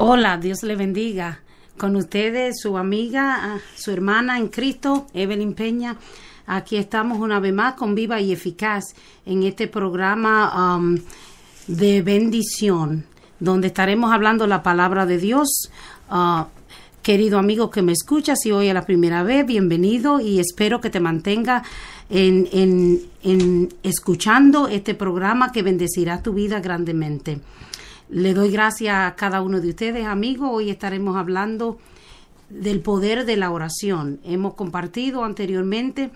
Hola, Dios le bendiga. Con ustedes su amiga, ah, su hermana en Cristo, Evelyn Peña. Aquí estamos una vez más con Viva y Eficaz en este programa um, de bendición, donde estaremos hablando la palabra de Dios. Ah, querido amigo que me escuchas si y hoy es la primera vez, bienvenido y espero que te mantenga en, en escuchando este programa que bendecirá tu vida grandemente. Le doy gracias a cada uno de ustedes, amigos. Hoy estaremos hablando del poder de la oración. Hemos compartido anteriormente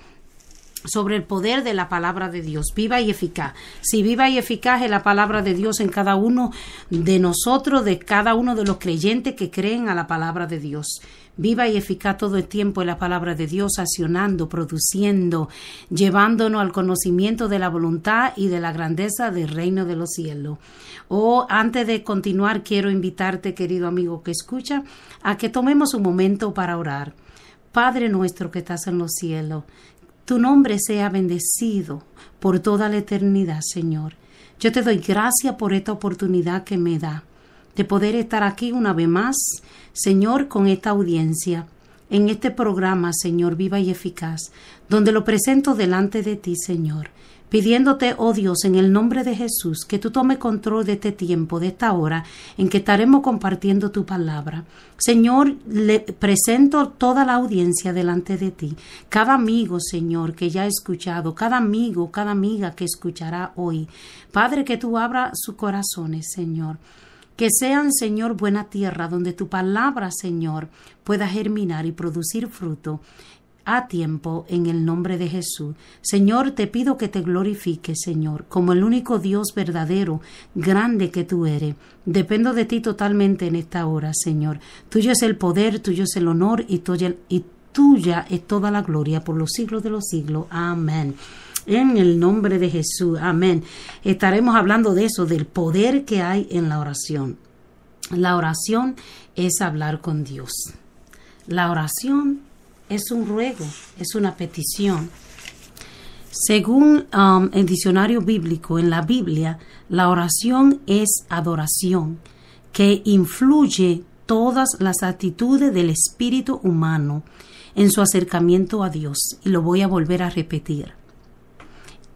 sobre el poder de la palabra de Dios, viva y eficaz. Si viva y eficaz es la palabra de Dios en cada uno de nosotros, de cada uno de los creyentes que creen a la palabra de Dios viva y eficaz todo el tiempo en la palabra de Dios, accionando, produciendo, llevándonos al conocimiento de la voluntad y de la grandeza del reino de los cielos. Oh, antes de continuar, quiero invitarte, querido amigo que escucha, a que tomemos un momento para orar. Padre nuestro que estás en los cielos, tu nombre sea bendecido por toda la eternidad, Señor. Yo te doy gracias por esta oportunidad que me da de poder estar aquí una vez más, Señor, con esta audiencia, en este programa, Señor, viva y eficaz, donde lo presento delante de ti, Señor, pidiéndote, oh Dios, en el nombre de Jesús, que tú tome control de este tiempo, de esta hora en que estaremos compartiendo tu palabra. Señor, le presento toda la audiencia delante de ti, cada amigo, Señor, que ya ha escuchado, cada amigo, cada amiga que escuchará hoy. Padre, que tú abra sus corazones, Señor que sean, Señor, buena tierra donde tu palabra, Señor, pueda germinar y producir fruto a tiempo en el nombre de Jesús. Señor, te pido que te glorifiques, Señor, como el único Dios verdadero, grande que tú eres. Dependo de ti totalmente en esta hora, Señor. Tuyo es el poder, tuyo es el honor y, tuya, y tuya es toda la gloria por los siglos de los siglos. Amén. En el nombre de Jesús, amén. Estaremos hablando de eso, del poder que hay en la oración. La oración es hablar con Dios. La oración es un ruego, es una petición. Según um, el diccionario bíblico, en la Biblia, la oración es adoración que influye todas las actitudes del espíritu humano en su acercamiento a Dios. Y lo voy a volver a repetir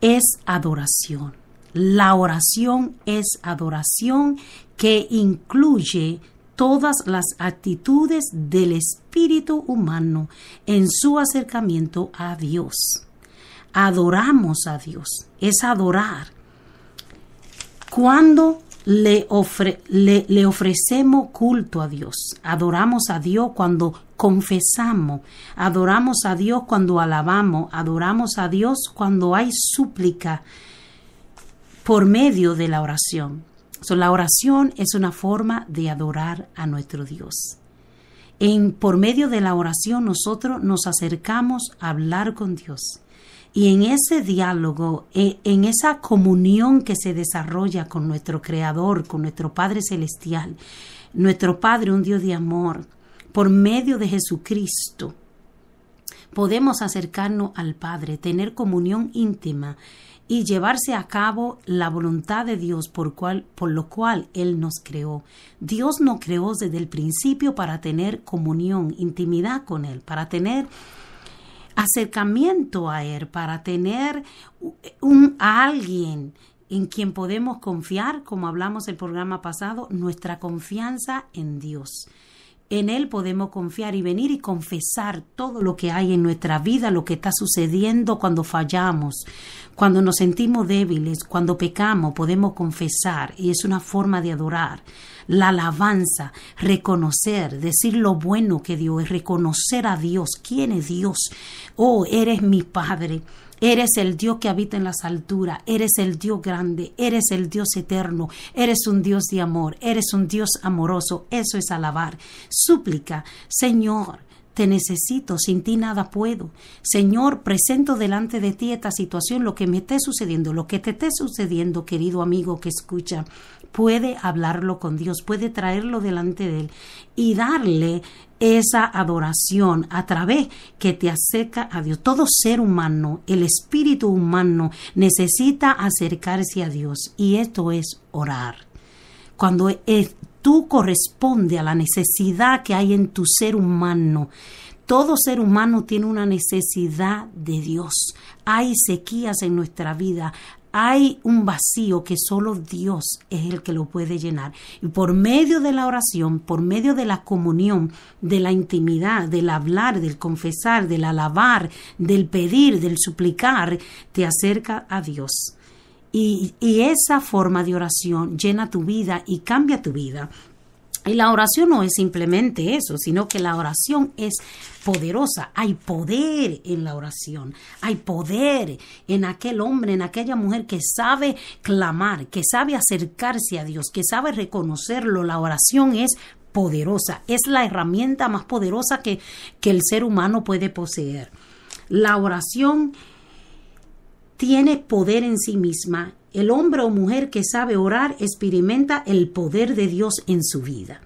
es adoración. La oración es adoración que incluye todas las actitudes del espíritu humano en su acercamiento a Dios. Adoramos a Dios, es adorar. Cuando le, le, ofrecemos culto a Dios, adoramos a Dios cuando confesamos, adoramos a Dios cuando alabamos, adoramos a Dios cuando hay súplica por medio de la oración. So, la oración es una forma de adorar a nuestro Dios. En, por medio de la oración nosotros nos acercamos a hablar con Dios y en ese diálogo, e, en esa comunión que se desarrolla con nuestro Creador, con nuestro Padre Celestial, nuestro Padre, un Dios de amor, por medio de Jesucristo, podemos acercarnos al Padre, tener comunión íntima y llevarse a cabo la voluntad de Dios por, cual, por lo cual Él nos creó. Dios nos creó desde el principio para tener comunión, intimidad con Él, para tener acercamiento a Él, para tener un, alguien en quien podemos confiar, como hablamos el programa pasado, nuestra confianza en Dios. En Él podemos confiar y venir y confesar todo lo que hay en nuestra vida, lo que está sucediendo cuando fallamos, cuando nos sentimos débiles, cuando pecamos, podemos confesar y es una forma de adorar. La alabanza, reconocer, decir lo bueno que Dios es, reconocer a Dios, quién es Dios. Oh, eres mi Padre, Eres el Dios que habita en las alturas, eres el Dios grande, eres el Dios eterno, eres un Dios de amor, eres un Dios amoroso, eso es alabar. Súplica, Señor, te necesito, sin ti nada puedo. Señor, presento delante de ti esta situación, lo que me esté sucediendo, lo que te esté sucediendo, querido amigo que escucha. Puede hablarlo con Dios, puede traerlo delante de Él y darle esa adoración a través que te acerca a Dios. Todo ser humano, el espíritu humano, necesita acercarse a Dios y esto es orar. Cuando es, tú corresponde a la necesidad que hay en tu ser humano. Todo ser humano tiene una necesidad de Dios. Hay sequías en nuestra vida, hay un vacío que solo Dios es el que lo puede llenar. Y por medio de la oración, por medio de la comunión, de la intimidad, del hablar, del confesar, del alabar, del pedir, del suplicar, te acerca a Dios. Y, esa forma de oración llena tu vida y cambia tu vida. Y la oración no es simplemente eso, sino que la oración es poderosa. Hay poder en la oración. Hay poder en aquel hombre, en aquella mujer que sabe clamar, que sabe acercarse a Dios, que sabe reconocerlo. La oración es poderosa. Es la herramienta más poderosa que, que el ser humano puede poseer. La oración tiene poder en sí misma. El hombre o mujer que sabe orar experimenta el poder de Dios en su vida.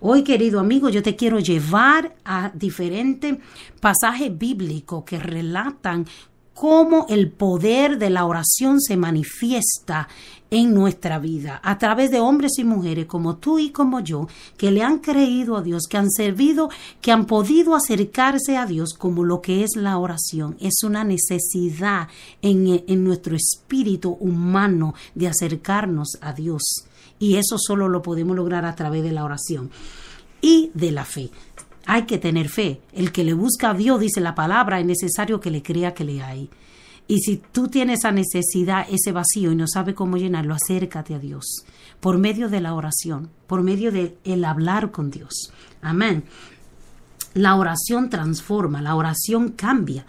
Hoy, querido amigo, yo te quiero llevar a diferentes pasajes bíblicos que relatan cómo el poder de la oración se manifiesta en nuestra vida, a través de hombres y mujeres como tú y como yo, que le han creído a Dios, que han servido, que han podido acercarse a Dios como lo que es la oración. Es una necesidad en, nuestro espíritu humano de acercarnos a Dios. Y eso solo lo podemos lograr a través de la oración y de la fe. Hay que tener fe. El que le busca a Dios, dice la palabra, es necesario que le crea que le hay. Y si tú tienes esa necesidad, ese vacío y no sabes cómo llenarlo, acércate a Dios por medio de la oración, por medio de el hablar con Dios. Amén. La oración transforma, la oración cambia.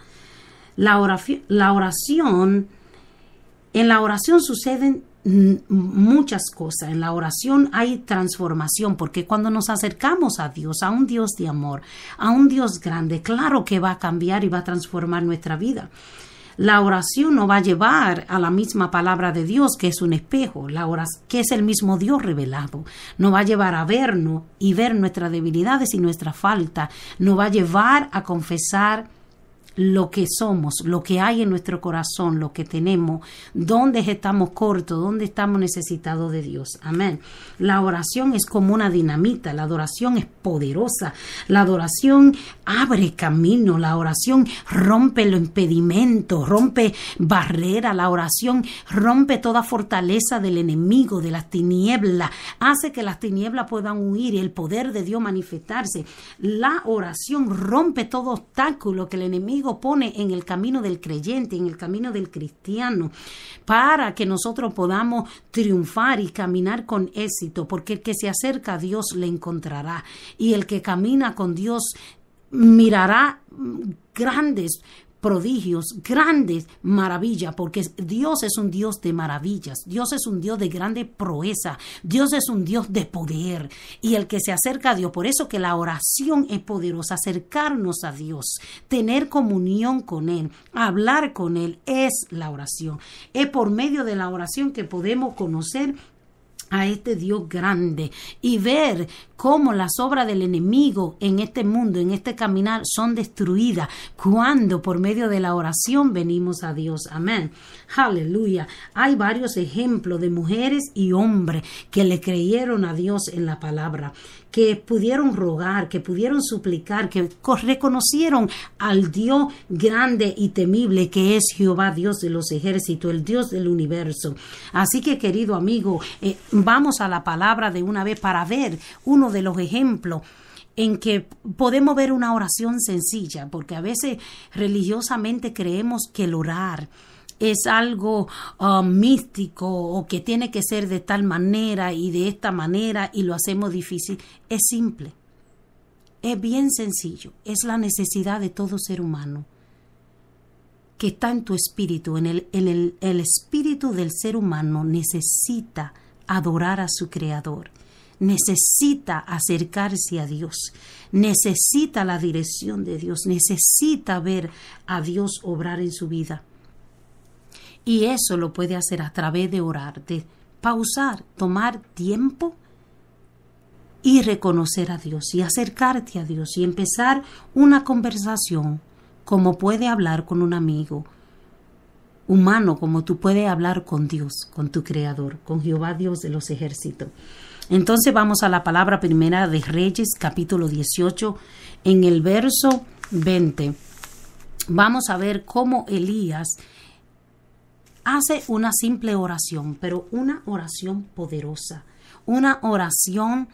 la oración en la oración suceden muchas cosas. En la oración hay transformación, porque cuando nos acercamos a Dios, a un Dios de amor, a un Dios grande, claro que va a cambiar y va a transformar nuestra vida. La oración no va a llevar a la misma palabra de Dios, que es un espejo, la oración, que es el mismo Dios revelado. No va a llevar a vernos y ver nuestras debilidades y nuestra falta. No va a llevar a confesar lo que somos, lo que hay en nuestro corazón, lo que tenemos, dónde estamos cortos, dónde estamos necesitados de Dios. Amén. La oración es como una dinamita, la adoración es poderosa, la adoración abre camino, la oración rompe los impedimentos, rompe barrera, la oración rompe toda fortaleza del enemigo, de las tinieblas, hace que las tinieblas puedan huir y el poder de Dios manifestarse. La oración rompe todo obstáculo que el enemigo pone en el camino del creyente, en el camino del cristiano, para que nosotros podamos triunfar y caminar con éxito, porque el que se acerca a Dios le encontrará y el que camina con Dios mirará mm, grandes prodigios, grandes maravillas, porque Dios es un Dios de maravillas, Dios es un Dios de grande proeza, Dios es un Dios de poder y el que se acerca a Dios, por eso que la oración es poderosa, acercarnos a Dios, tener comunión con Él, hablar con Él, es la oración. Es por medio de la oración que podemos conocer a este Dios grande y ver cómo las obras del enemigo en este mundo, en este caminar, son destruidas cuando por medio de la oración venimos a Dios. Amén. Aleluya. Hay varios ejemplos de mujeres y hombres que le creyeron a Dios en la palabra que pudieron rogar, que pudieron suplicar, que reconocieron al Dios grande y temible que es Jehová, Dios de los ejércitos, el Dios del universo. Así que, querido amigo, eh, vamos a la palabra de una vez para ver uno de los ejemplos en que podemos ver una oración sencilla, porque a veces religiosamente creemos que el orar, es algo um, místico o que tiene que ser de tal manera y de esta manera y lo hacemos difícil, es simple. Es bien sencillo, es la necesidad de todo ser humano que está en tu espíritu, en el espíritu del ser humano necesita adorar a su Creador necesita acercarse a Dios, necesita la dirección de Dios, necesita ver a Dios obrar en su vida. Y eso lo puede hacer a través de orar, de pausar, tomar tiempo y reconocer a Dios y acercarte a Dios y empezar una conversación como puede hablar con un amigo humano, como tú puedes hablar con Dios, con tu Creador, con Jehová Dios de los ejércitos. Entonces vamos a la palabra primera de Reyes, capítulo 18, en el verso 20. Vamos a ver cómo Elías Hace una simple oración, pero una oración poderosa, una oración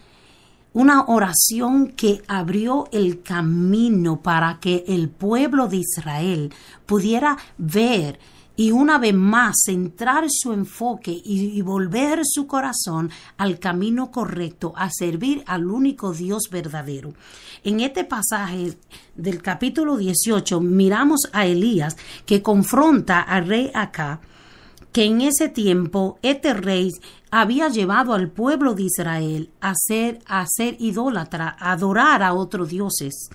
una oración que abrió el camino para que el pueblo de Israel pudiera ver y una vez más centrar su enfoque y, volver su corazón al camino correcto, a servir al único Dios verdadero. En este pasaje del capítulo 18 miramos a Elías que confronta al rey Acá que en ese tiempo este rey había llevado al pueblo de Israel a ser, a ser idólatra, a adorar a otros dioses.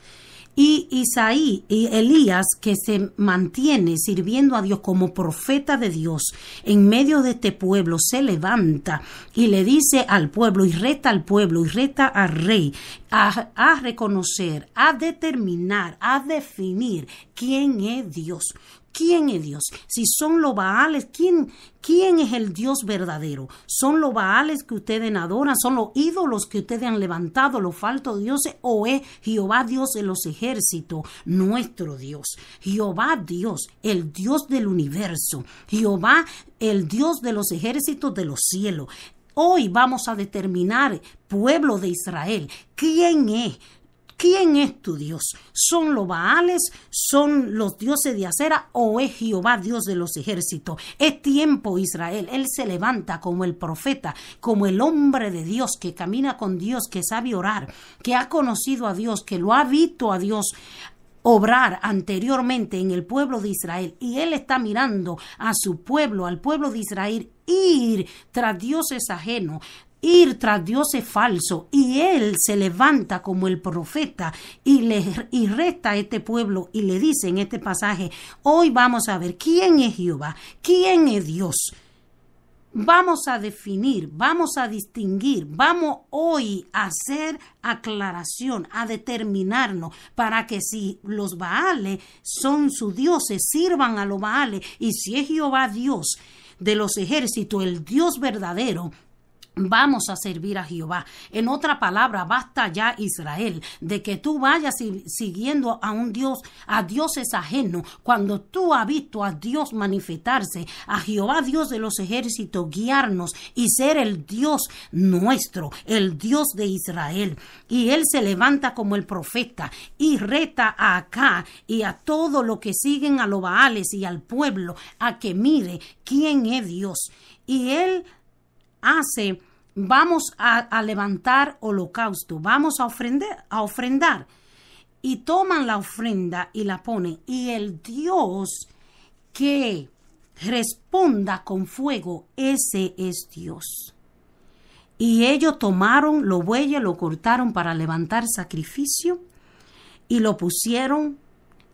Y Isaí y Elías, que se mantiene sirviendo a Dios como profeta de Dios, en medio de este pueblo se levanta y le dice al pueblo y reta al pueblo y reta al rey a, a reconocer, a determinar, a definir quién es Dios, ¿Quién es Dios? Si son los Baales, ¿quién, ¿quién es el Dios verdadero? ¿Son los Baales que ustedes adoran? ¿Son los ídolos que ustedes han levantado, los faltos Dios? ¿O es Jehová Dios de los ejércitos, nuestro Dios? Jehová Dios, el Dios del universo. Jehová, el Dios de los ejércitos de los cielos. Hoy vamos a determinar, pueblo de Israel, quién es ¿Quién es tu Dios? ¿Son los Baales? ¿Son los dioses de acera? ¿O es Jehová Dios de los ejércitos? Es tiempo, Israel. Él se levanta como el profeta, como el hombre de Dios que camina con Dios, que sabe orar, que ha conocido a Dios, que lo ha visto a Dios obrar anteriormente en el pueblo de Israel y él está mirando a su pueblo, al pueblo de Israel, ir tras dioses ajenos, ir tras es falso, y él se levanta como el profeta y y resta a este pueblo y le dice en este pasaje hoy vamos a ver quién es Jehová, quién es Dios. Vamos a definir, vamos a distinguir, vamos hoy a hacer aclaración, a determinarnos para que si los Baales son sus dioses, sirvan a los Baales y si es Jehová Dios de los ejércitos, el Dios verdadero, Vamos a servir a Jehová. En otra palabra, basta ya Israel de que tú vayas siguiendo a un Dios, a dioses ajenos, cuando tú has visto a Dios manifestarse, a Jehová Dios de los ejércitos guiarnos y ser el Dios nuestro, el Dios de Israel. Y él se levanta como el profeta y reta a acá y a todo lo que siguen a los Baales y al pueblo a que mire quién es Dios. Y él hace, vamos a, levantar holocausto, vamos a, ofrender, a ofrendar. Y toman la ofrenda y la ponen. Y el Dios que responda con fuego, ese es Dios. Y ellos tomaron lo bueyes, lo cortaron para levantar sacrificio y lo pusieron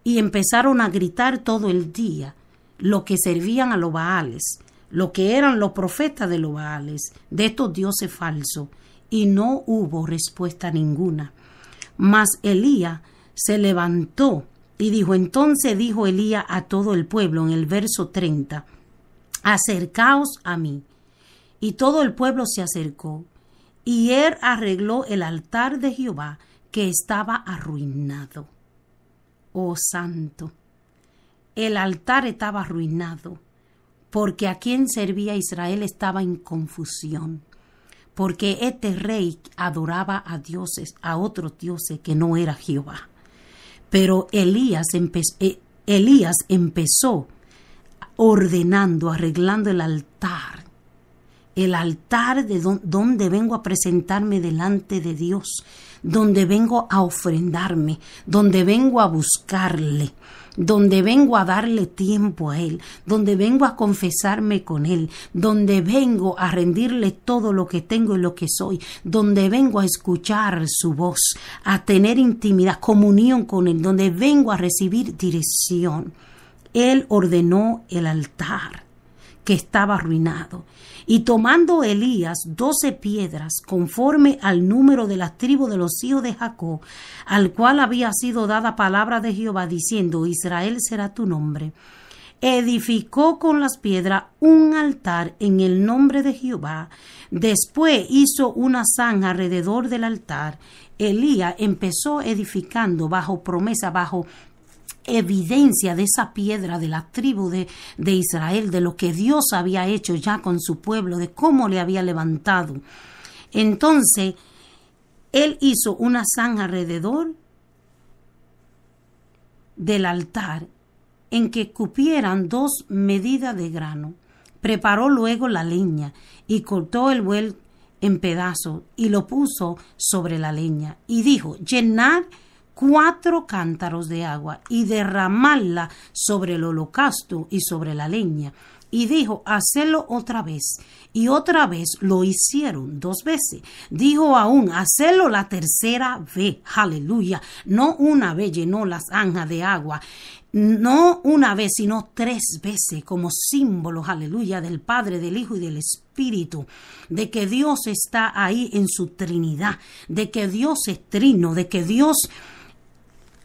y empezaron a gritar todo el día lo que servían a los baales lo que eran los profetas de los Baales, de estos dioses falsos, y no hubo respuesta ninguna. Mas Elías se levantó y dijo, entonces dijo Elías a todo el pueblo en el verso 30, acercaos a mí. Y todo el pueblo se acercó, y él arregló el altar de Jehová que estaba arruinado. Oh santo, el altar estaba arruinado porque a quien servía Israel estaba en confusión, porque este rey adoraba a dioses, a otros dioses que no era Jehová. Pero eh, Elías, empezó ordenando, arreglando el altar, el altar de donde vengo a presentarme delante de Dios, donde vengo a ofrendarme, donde vengo a buscarle, donde vengo a darle tiempo a Él, donde vengo a confesarme con Él, donde vengo a rendirle todo lo que tengo y lo que soy, donde vengo a escuchar su voz, a tener intimidad, comunión con Él, donde vengo a recibir dirección. Él ordenó el altar que estaba arruinado y tomando Elías doce piedras, conforme al número de las tribu de los hijos de Jacob, al cual había sido dada palabra de Jehová, diciendo, Israel será tu nombre, edificó con las piedras un altar en el nombre de Jehová. Después hizo una zanja alrededor del altar. Elías empezó edificando bajo promesa, bajo evidencia de esa piedra de la tribu de, Israel, de lo que Dios había hecho ya con su pueblo, de cómo le había levantado. Entonces, él hizo una zanja alrededor del altar en que cupieran dos medidas de grano. Preparó luego la leña y cortó el buey en pedazos y lo puso sobre la leña y dijo, llenar cuatro cántaros de agua y derramarla sobre el holocausto y sobre la leña. Y dijo, hazlo otra vez. Y otra vez lo hicieron dos veces. Dijo aún, hazlo la tercera vez. Aleluya. No una vez llenó las anjas de agua no una vez, sino tres veces, como símbolo, aleluya, del Padre, del Hijo y del Espíritu, de que Dios está ahí en su Trinidad, de que Dios es trino, de que Dios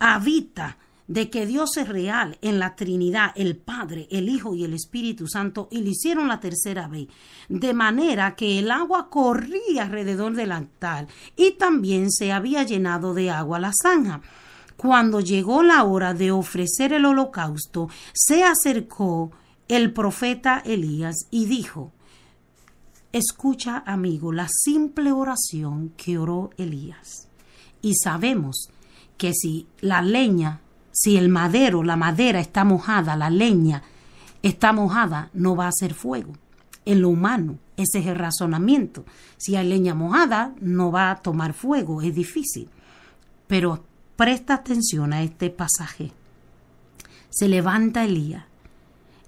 habita de que Dios es real en la Trinidad, el Padre, el Hijo y el Espíritu Santo, y lo hicieron la tercera vez, de manera que el agua corría alrededor del altar y también se había llenado de agua la zanja. Cuando llegó la hora de ofrecer el holocausto, se acercó el profeta Elías y dijo, Escucha, amigo, la simple oración que oró Elías. Y sabemos que si la leña, si el madero, la madera está mojada, la leña está mojada, no va a hacer fuego. En lo humano, ese es el razonamiento. Si hay leña mojada, no va a tomar fuego, es difícil. Pero presta atención a este pasaje. Se levanta Elías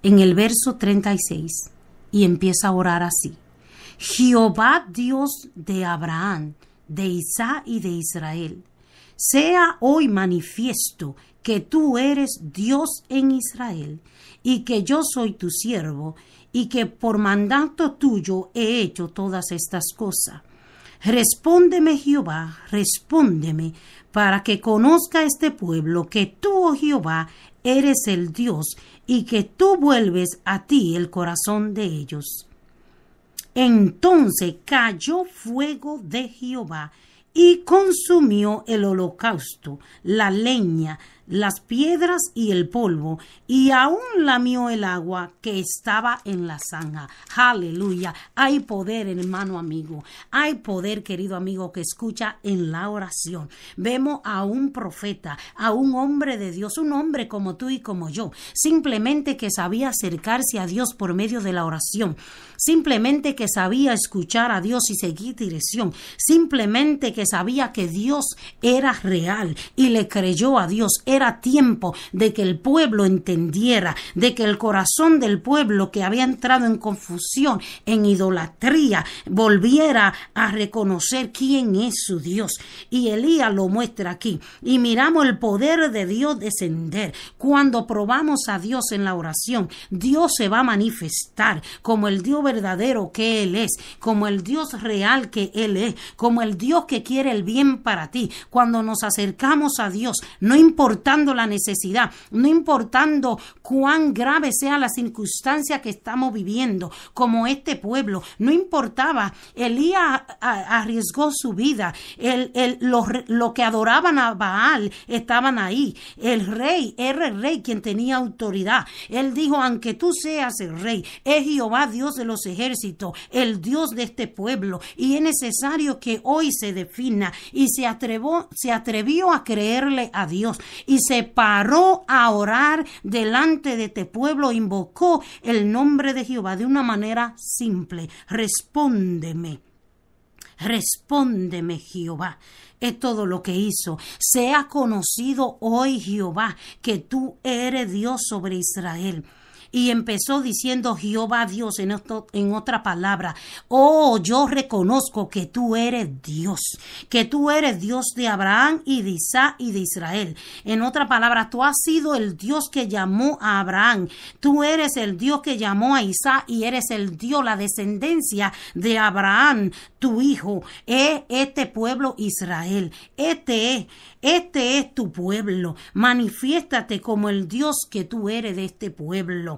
en el verso 36 y empieza a orar así. Jehová Dios de Abraham, de Isaac y de Israel sea hoy manifiesto que tú eres Dios en Israel y que yo soy tu siervo y que por mandato tuyo he hecho todas estas cosas. Respóndeme Jehová, respóndeme, para que conozca este pueblo que tú, oh Jehová, eres el Dios y que tú vuelves a ti el corazón de ellos. Entonces cayó fuego de Jehová y consumió el holocausto, la leña, las piedras y el polvo, y aún lamió el agua que estaba en la zanja. Aleluya. Hay poder, hermano amigo. Hay poder, querido amigo, que escucha en la oración. Vemos a un profeta, a un hombre de Dios, un hombre como tú y como yo, simplemente que sabía acercarse a Dios por medio de la oración, simplemente que sabía escuchar a Dios y seguir dirección, simplemente que sabía que Dios era real y le creyó a Dios. Era tiempo de que el pueblo entendiera, de que el corazón del pueblo que había entrado en confusión, en idolatría, volviera a reconocer quién es su Dios. Y Elías lo muestra aquí. Y miramos el poder de Dios descender. Cuando probamos a Dios en la oración, Dios se va a manifestar como el Dios verdadero que Él es, como el Dios real que Él es, como el Dios que quiere el bien para ti. Cuando nos acercamos a Dios, no importa la necesidad, no importando cuán grave sea la circunstancia que estamos viviendo, como este pueblo, no importaba, Elías arriesgó su vida, el, lo que adoraban a Baal estaban ahí, el rey era el rey quien tenía autoridad, él dijo, aunque tú seas el rey, es Jehová Dios de los ejércitos, el Dios de este pueblo, y es necesario que hoy se defina y se, atrevó, se atrevió a creerle a Dios y se paró a orar delante de este pueblo, invocó el nombre de Jehová de una manera simple. Respóndeme. Respóndeme, Jehová. Es todo lo que hizo. Sea conocido hoy, Jehová, que tú eres Dios sobre Israel y empezó diciendo Jehová Dios en, en otra palabra, oh, yo reconozco que tú eres Dios, que tú eres Dios de Abraham y de Isaac y de Israel. En otra palabra, tú has sido el Dios que llamó a Abraham, tú eres el Dios que llamó a Isaac y eres el Dios, la descendencia de Abraham, tu hijo, es este pueblo Israel, este es, este es tu pueblo, manifiéstate como el Dios que tú eres de este pueblo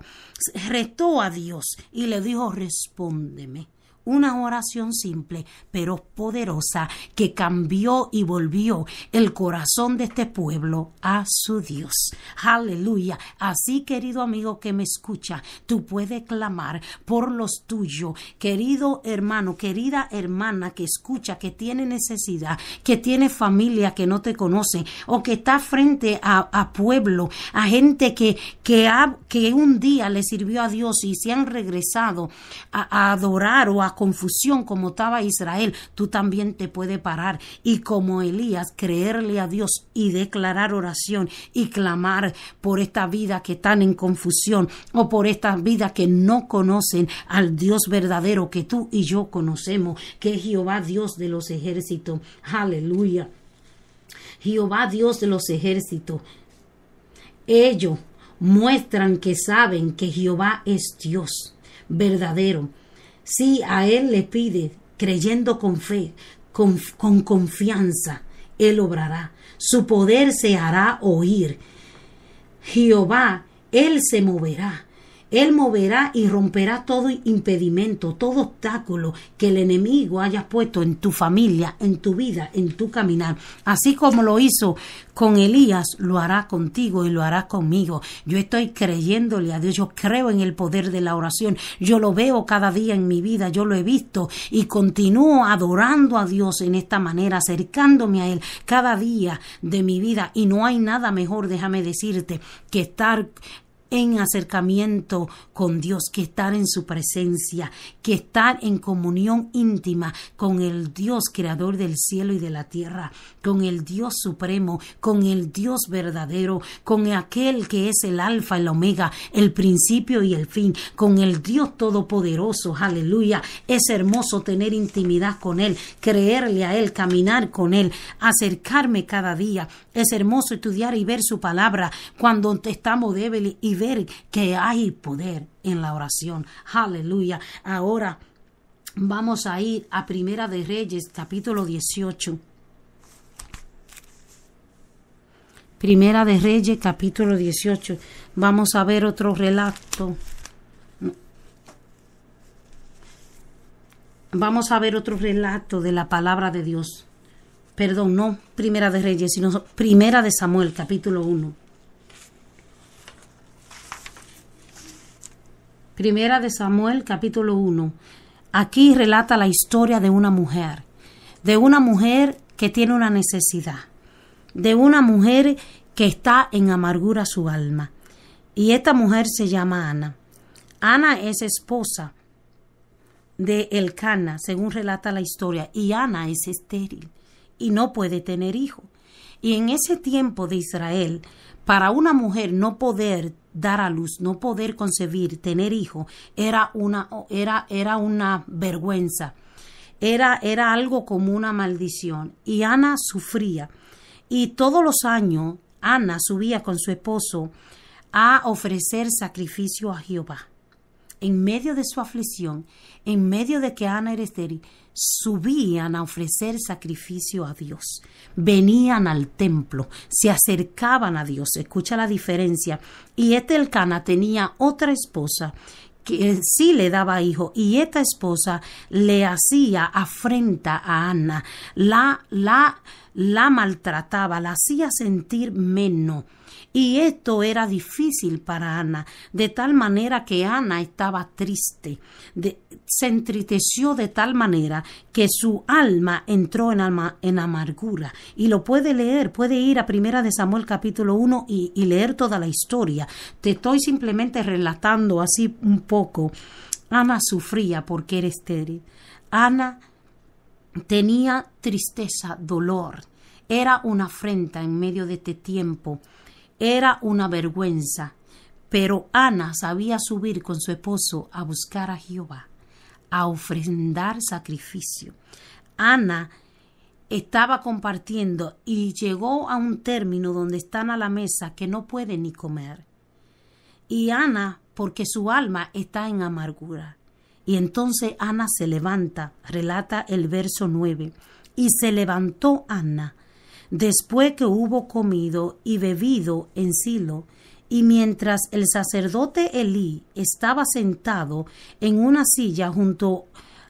retó a Dios y le dijo, respóndeme una oración simple pero poderosa que cambió y volvió el corazón de este pueblo a su Dios. Aleluya. Así, querido amigo que me escucha, tú puedes clamar por los tuyos. Querido hermano, querida hermana que escucha, que tiene necesidad, que tiene familia que no te conoce o que está frente a, pueblo, a gente que, que, ha, que un día le sirvió a Dios y se han regresado a, a adorar o a confusión como estaba Israel, tú también te puedes parar y como Elías creerle a Dios y declarar oración y clamar por esta vida que están en confusión o por esta vida que no conocen al Dios verdadero que tú y yo conocemos, que es Jehová Dios de los ejércitos. Aleluya. Jehová Dios de los ejércitos. Ellos muestran que saben que Jehová es Dios verdadero si a Él le pide, creyendo con fe, con, con confianza, Él obrará. Su poder se hará oír. Jehová, Él se moverá. Él moverá y romperá todo impedimento, todo obstáculo que el enemigo haya puesto en tu familia, en tu vida, en tu caminar. Así como lo hizo con Elías, lo hará contigo y lo hará conmigo. Yo estoy creyéndole a Dios, yo creo en el poder de la oración, yo lo veo cada día en mi vida, yo lo he visto y continúo adorando a Dios en esta manera, acercándome a Él cada día de mi vida y no hay nada mejor, déjame decirte, que estar en acercamiento con Dios, que estar en su presencia, que estar en comunión íntima con el Dios creador del cielo y de la tierra, con el Dios supremo, con el Dios verdadero, con aquel que es el alfa, y el omega, el principio y el fin, con el Dios todopoderoso. Aleluya. Es hermoso tener intimidad con Él, creerle a Él, caminar con Él, acercarme cada día. Es hermoso estudiar y ver su palabra cuando estamos débiles y ver que hay poder en la oración. Aleluya. Ahora vamos a ir a Primera de Reyes, capítulo 18. Primera de Reyes, capítulo 18. Vamos a ver otro relato. Vamos a ver otro relato de la palabra de Dios. Perdón, no Primera de Reyes, sino Primera de Samuel, capítulo 1. Primera de Samuel capítulo 1. Aquí relata la historia de una mujer, de una mujer que tiene una necesidad, de una mujer que está en amargura su alma. Y esta mujer se llama Ana. Ana es esposa de Elcana, según relata la historia, y Ana es estéril y no puede tener hijo. Y en ese tiempo de Israel, para una mujer no poder dar a luz, no poder concebir, tener hijo, era una, era, era una vergüenza. Era, era algo como una maldición. Y Ana sufría. Y todos los años, Ana subía con su esposo a ofrecer sacrificio a Jehová. En medio de su aflicción, en medio de que Ana era subían a ofrecer sacrificio a Dios, venían al templo, se acercaban a Dios, escucha la diferencia. Y Etelcana tenía otra esposa que sí le daba hijo y esta esposa le hacía afrenta a Ana, la, la, la maltrataba, la hacía sentir menos y esto era difícil para Ana, de tal manera que Ana estaba triste, se entristeció de tal manera que su alma entró en, alma, en amargura. Y lo puede leer, puede ir a Primera de Samuel capítulo 1 y, y leer toda la historia. Te estoy simplemente relatando así un poco. Ana sufría porque era estéril. Ana tenía tristeza, dolor. Era una afrenta en medio de este tiempo era una vergüenza, pero Ana sabía subir con su esposo a buscar a Jehová, a ofrendar sacrificio. Ana estaba compartiendo y llegó a un término donde están a la mesa que no puede ni comer. Y Ana, porque su alma está en amargura. Y entonces Ana se levanta, relata el verso 9. Y se levantó Ana después que hubo comido y bebido en Silo, y mientras el sacerdote Elí estaba sentado en una silla junto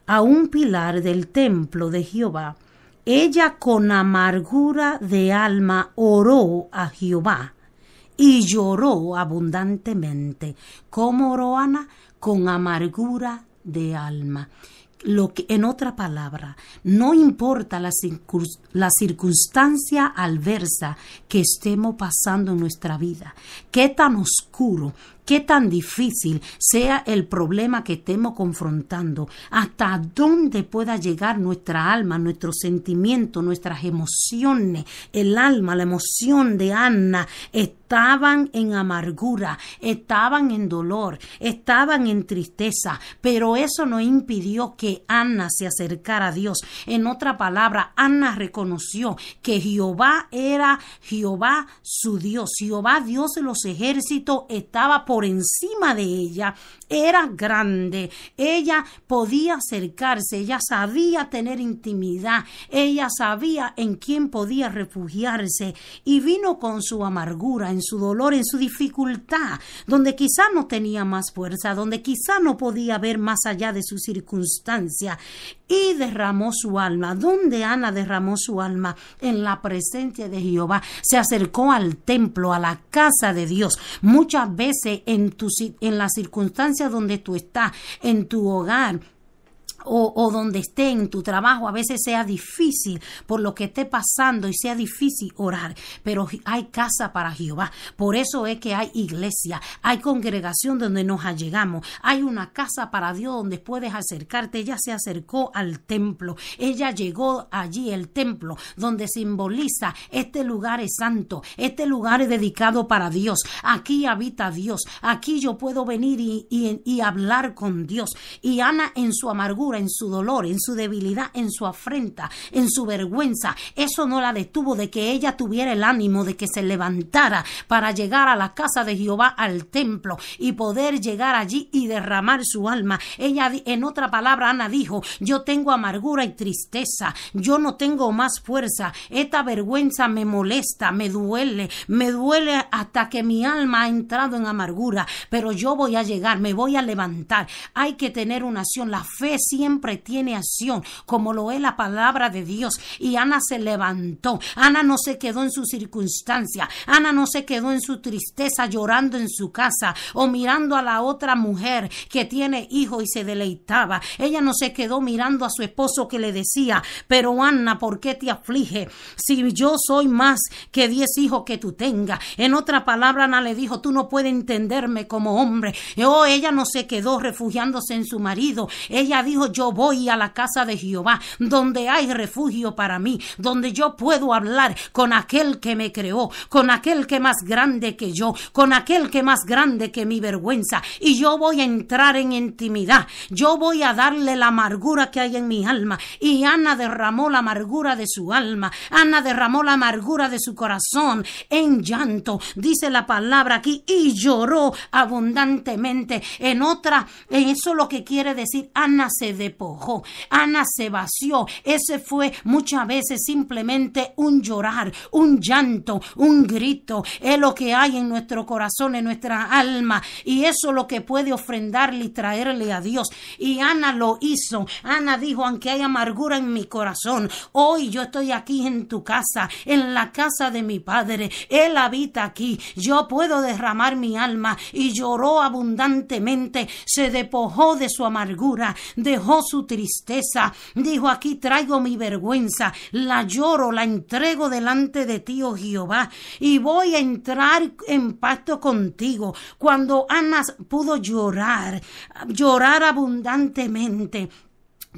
a un pilar del templo de Jehová, ella con amargura de alma oró a Jehová y lloró abundantemente. como Oroana Con amargura de alma lo que, en otra palabra, no importa la, circunstancia adversa que estemos pasando en nuestra vida, qué tan oscuro, qué tan difícil sea el problema que estemos confrontando, hasta dónde pueda llegar nuestra alma, nuestro sentimiento, nuestras emociones. El alma, la emoción de Ana estaban en amargura, estaban en dolor, estaban en tristeza, pero eso no impidió que Ana se acercara a Dios. En otra palabra, Ana reconoció que Jehová era Jehová su Dios, Jehová Dios de los ejércitos estaba por por encima de ella era grande, ella podía acercarse, ella sabía tener intimidad, ella sabía en quién podía refugiarse y vino con su amargura, en su dolor, en su dificultad, donde quizá no tenía más fuerza, donde quizá no podía ver más allá de su circunstancia y derramó su alma. ¿Dónde Ana derramó su alma? En la presencia de Jehová. Se acercó al templo, a la casa de Dios. Muchas veces en, tu, en las circunstancias donde tú estás, en tu hogar, o, donde esté en tu trabajo a veces sea difícil por lo que esté pasando y sea difícil orar, pero hay casa para Jehová. Por eso es que hay iglesia, hay congregación donde nos allegamos, hay una casa para Dios donde puedes acercarte. Ella se acercó al templo, ella llegó allí, el templo, donde simboliza este lugar es santo, este lugar es dedicado para Dios. Aquí habita Dios, aquí yo puedo venir y hablar con Dios. Y Ana en su amargura en su dolor, en su debilidad, en su afrenta, en su vergüenza. Eso no la detuvo de que ella tuviera el ánimo de que se levantara para llegar a la casa de Jehová al templo y poder llegar allí y derramar su alma. Ella, en otra palabra, Ana dijo, yo tengo amargura y tristeza, yo no tengo más fuerza, esta vergüenza me molesta, me duele, me duele hasta que mi alma ha entrado en amargura, pero yo voy a llegar, me voy a levantar. Hay que tener una acción, la fe siempre tiene acción, como lo es la palabra de Dios. Y Ana se levantó. Ana no se quedó en su circunstancia. Ana no se quedó en su tristeza llorando en su casa o mirando a la otra mujer que tiene hijo y se deleitaba. Ella no se quedó mirando a su esposo que le decía, pero Ana, ¿por qué te aflige? Si yo soy más que diez hijos que tú tengas. En otra palabra, Ana le dijo, tú no puedes entenderme como hombre. Oh, ella no se quedó refugiándose en su marido. Ella dijo, yo voy a la casa de Jehová, donde hay refugio para mí, donde yo puedo hablar con aquel que me creó, con aquel que más grande que yo, con aquel que más grande que mi vergüenza. Y yo voy a entrar en intimidad. Yo voy a darle la amargura que hay en mi alma. Y Ana derramó la amargura de su alma. Ana derramó la amargura de su corazón en llanto. Dice la palabra aquí y lloró abundantemente. En otra, en eso lo que quiere decir, Ana se depojó. Ana se vació, ese fue muchas veces simplemente un llorar, un llanto, un grito, es lo que hay en nuestro corazón, en nuestra alma, y eso es lo que puede ofrendarle y traerle a Dios. Y Ana lo hizo, Ana dijo, aunque hay amargura en mi corazón, hoy yo estoy aquí en tu casa, en la casa de mi Padre, Él habita aquí, yo puedo derramar mi alma, y lloró abundantemente, se depojó de su amargura, dejó su tristeza, dijo aquí traigo mi vergüenza, la lloro, la entrego delante de ti, oh Jehová, y voy a entrar en pacto contigo. Cuando Ana pudo llorar, llorar abundantemente,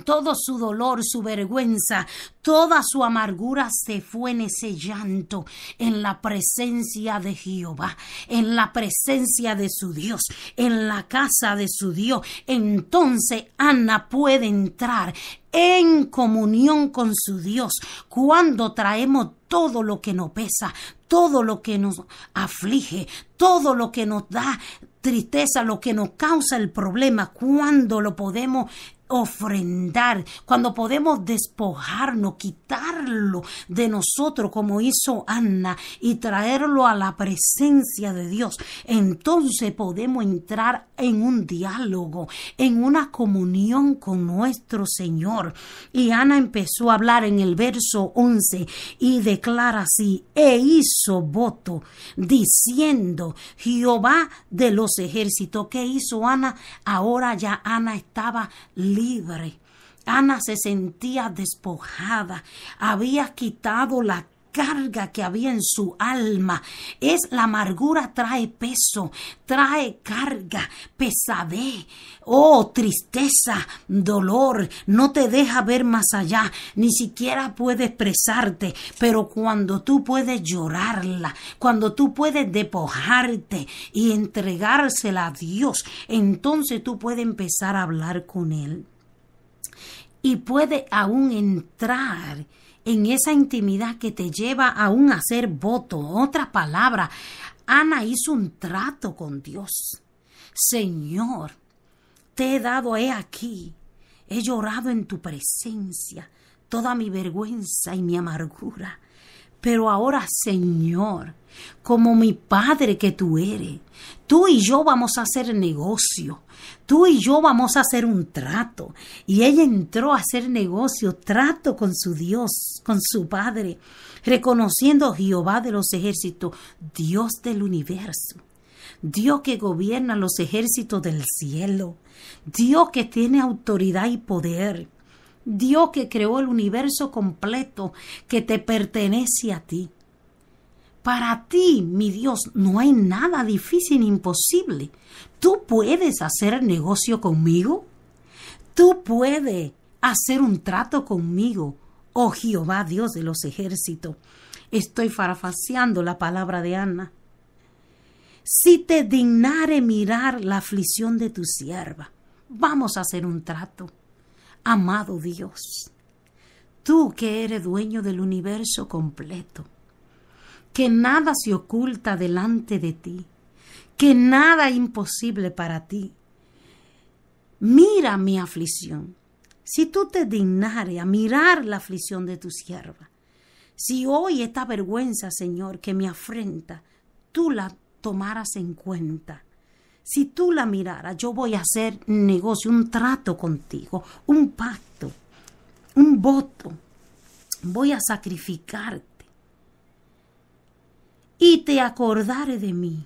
todo su dolor, su vergüenza, toda su amargura se fue en ese llanto, en la presencia de Jehová, en la presencia de su Dios, en la casa de su Dios. Entonces Ana puede entrar en comunión con su Dios cuando traemos todo lo que nos pesa, todo lo que nos aflige, todo lo que nos da tristeza, lo que nos causa el problema, cuando lo podemos ofrendar, cuando podemos despojarnos, quitarlo de nosotros como hizo Ana y traerlo a la presencia de Dios, entonces podemos entrar en un diálogo, en una comunión con nuestro Señor. Y Ana empezó a hablar en el verso 11 y declara así, e hizo voto diciendo, Jehová de los ejércitos, ¿qué hizo Ana? Ahora ya Ana estaba libre libre. Ana se sentía despojada, había quitado la carga que había en su alma. Es la amargura trae peso, trae carga, pesadez, oh tristeza, dolor, no te deja ver más allá, ni siquiera puede expresarte, pero cuando tú puedes llorarla, cuando tú puedes depojarte y entregársela a Dios, entonces tú puedes empezar a hablar con Él y puede aún entrar en esa intimidad que te lleva a un hacer voto. Otra palabra, Ana hizo un trato con Dios. Señor, te he dado he aquí. He llorado en tu presencia toda mi vergüenza y mi amargura. Pero ahora, Señor, como mi Padre que tú eres, tú y yo vamos a hacer negocio. Tú y yo vamos a hacer un trato. Y ella entró a hacer negocio, trato con su Dios, con su Padre, reconociendo a Jehová de los ejércitos, Dios del universo. Dios que gobierna los ejércitos del cielo, Dios que tiene autoridad y poder, Dios que creó el universo completo que te pertenece a ti. Para ti, mi Dios, no hay nada difícil ni imposible. Tú puedes hacer negocio conmigo. Tú puedes hacer un trato conmigo. Oh Jehová, Dios de los ejércitos. Estoy farafaseando la palabra de Ana. Si te dignare mirar la aflicción de tu sierva, vamos a hacer un trato. Amado Dios, tú que eres dueño del universo completo, que nada se oculta delante de ti, que nada es imposible para ti. Mira mi aflicción. Si tú te dignares a mirar la aflicción de tu sierva, si hoy esta vergüenza, Señor, que me afrenta, tú la tomaras en cuenta si tú la miraras, yo voy a hacer negocio, un trato contigo, un pacto, un voto. Voy a sacrificarte. Y te acordaré de mí.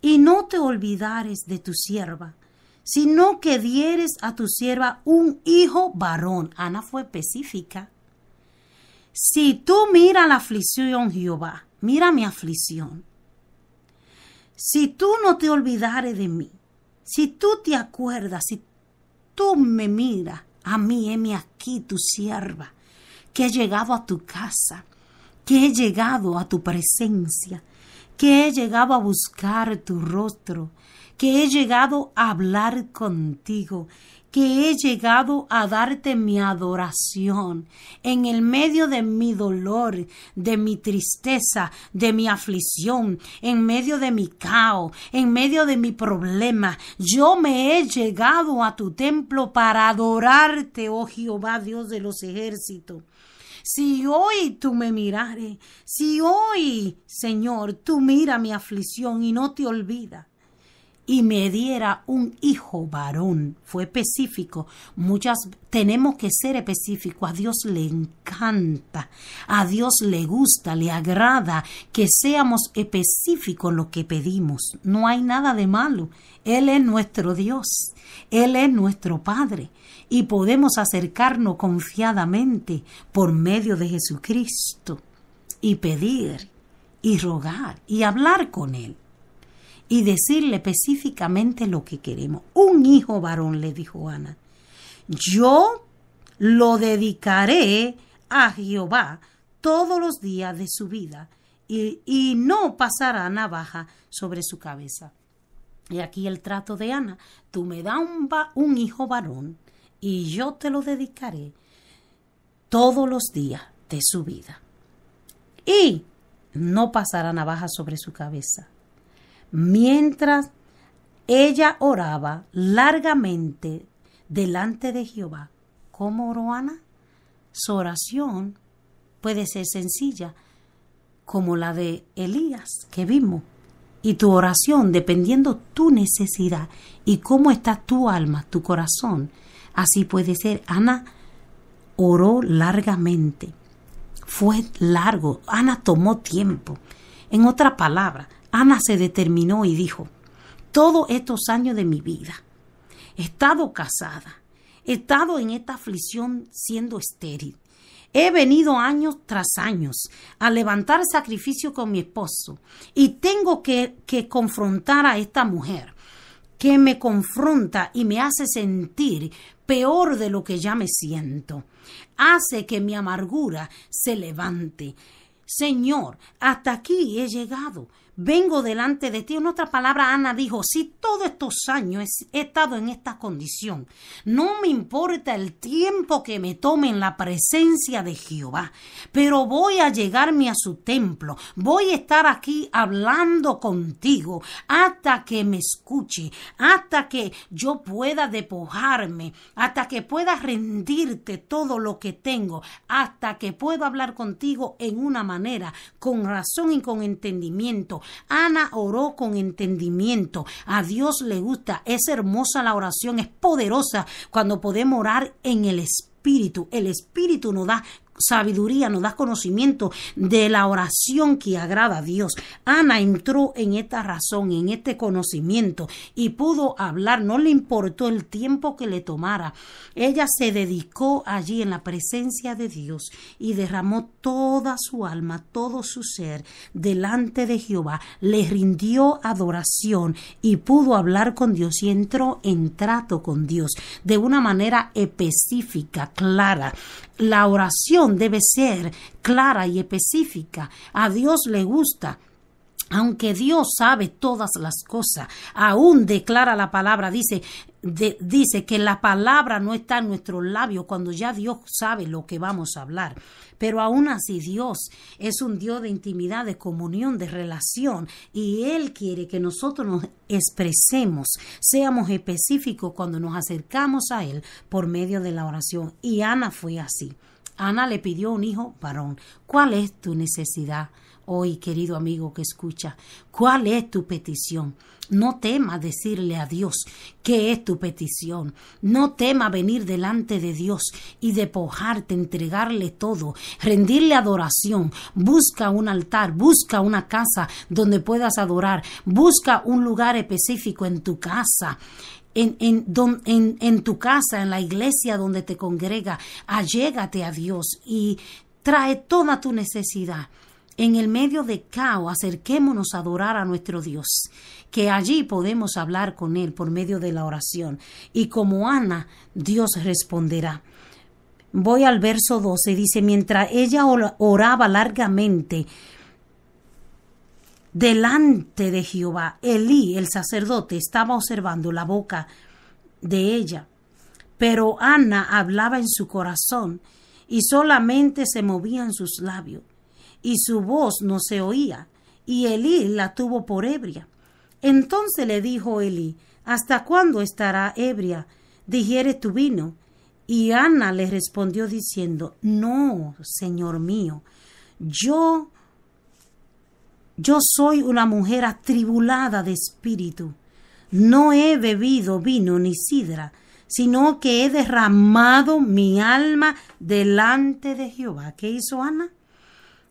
Y no te olvidares de tu sierva, sino que dieres a tu sierva un hijo varón. Ana fue específica. Si tú miras la aflicción, Jehová, mira mi aflicción si tú no te olvidares de mí, si tú te acuerdas, si tú me miras, a mí, heme aquí tu sierva, que he llegado a tu casa, que he llegado a tu presencia, que he llegado a buscar tu rostro, que he llegado a hablar contigo, que he llegado a darte mi adoración en el medio de mi dolor, de mi tristeza, de mi aflicción, en medio de mi caos, en medio de mi problema. Yo me he llegado a tu templo para adorarte, oh Jehová Dios de los ejércitos. Si hoy tú me mirares, si hoy, Señor, tú mira mi aflicción y no te olvida, y me diera un hijo varón. Fue específico. Muchas tenemos que ser específicos. A Dios le encanta, a Dios le gusta, le agrada que seamos específicos en lo que pedimos. No hay nada de malo. Él es nuestro Dios, Él es nuestro Padre y podemos acercarnos confiadamente por medio de Jesucristo y pedir y rogar y hablar con Él y decirle específicamente lo que queremos. Un hijo varón, le dijo Ana. Yo lo dedicaré a Jehová todos los días de su vida y, no pasará navaja sobre su cabeza. Y aquí el trato de Ana, tú me das un hijo varón y yo te lo dedicaré todos los días de su vida. Y no pasará navaja sobre su cabeza mientras ella oraba largamente delante de Jehová. ¿Cómo oró Ana? Su oración puede ser sencilla, como la de Elías que vimos. Y tu oración, dependiendo tu necesidad y cómo está tu alma, tu corazón, así puede ser. Ana oró largamente. Fue largo. Ana tomó tiempo. En otra palabra, Ana se determinó y dijo, todos estos años de mi vida, he estado casada, he estado en esta aflicción siendo estéril, He venido años tras años a levantar sacrificio con mi esposo y tengo que, que, confrontar a esta mujer que me confronta y me hace sentir peor de lo que ya me siento. Hace que mi amargura se levante. Señor, hasta aquí he llegado vengo delante de ti. En otra palabra, Ana dijo, si todos estos años he estado en esta condición, no me importa el tiempo que me tome en la presencia de Jehová, pero voy a llegarme a su templo, voy a estar aquí hablando contigo hasta que me escuche, hasta que yo pueda depojarme, hasta que pueda rendirte todo lo que tengo, hasta que pueda hablar contigo en una manera, con razón y con entendimiento, Ana oró con entendimiento. A Dios le gusta. Es hermosa la oración, es poderosa cuando podemos orar en el Espíritu. El Espíritu nos da sabiduría, nos da conocimiento de la oración que agrada a Dios. Ana entró en esta razón, en este conocimiento y pudo hablar, no le importó el tiempo que le tomara. Ella se dedicó allí en la presencia de Dios y derramó toda su alma, todo su ser delante de Jehová, le rindió adoración y pudo hablar con Dios y entró en trato con Dios de una manera específica, clara. La oración debe ser clara y específica. A Dios le gusta aunque Dios sabe todas las cosas, aún declara la palabra, dice, dice que la palabra no está en nuestro labio cuando ya Dios sabe lo que vamos a hablar. Pero aún así Dios es un Dios de intimidad, de comunión, de relación, y Él quiere que nosotros nos expresemos, seamos específicos cuando nos acercamos a Él por medio de la oración. Y Ana fue así. Ana le pidió un hijo varón. ¿Cuál es tu necesidad? Hoy, querido amigo que escucha, ¿cuál es tu petición? No tema decirle a Dios qué es tu petición. No tema venir delante de Dios y depojarte, entregarle todo, rendirle adoración. Busca un altar, busca una casa donde puedas adorar, busca un lugar específico en tu casa en, en, en, tu casa, en la iglesia donde te congrega. Allégate a Dios y trae toda tu necesidad. En el medio de caos, acerquémonos a adorar a nuestro Dios, que allí podemos hablar con Él por medio de la oración. Y como Ana, Dios responderá. Voy al verso 12, dice, mientras ella oraba largamente, delante de Jehová. Elí, el sacerdote, estaba observando la boca de ella. Pero Ana hablaba en su corazón y solamente se movían sus labios y su voz no se oía y Elí la tuvo por ebria. Entonces le dijo Elí, ¿hasta cuándo estará ebria? Digiere tu vino. Y Ana le respondió diciendo, No, Señor mío, yo yo soy una mujer atribulada de espíritu. No he bebido vino ni sidra, sino que he derramado mi alma delante de Jehová. ¿Qué hizo Ana?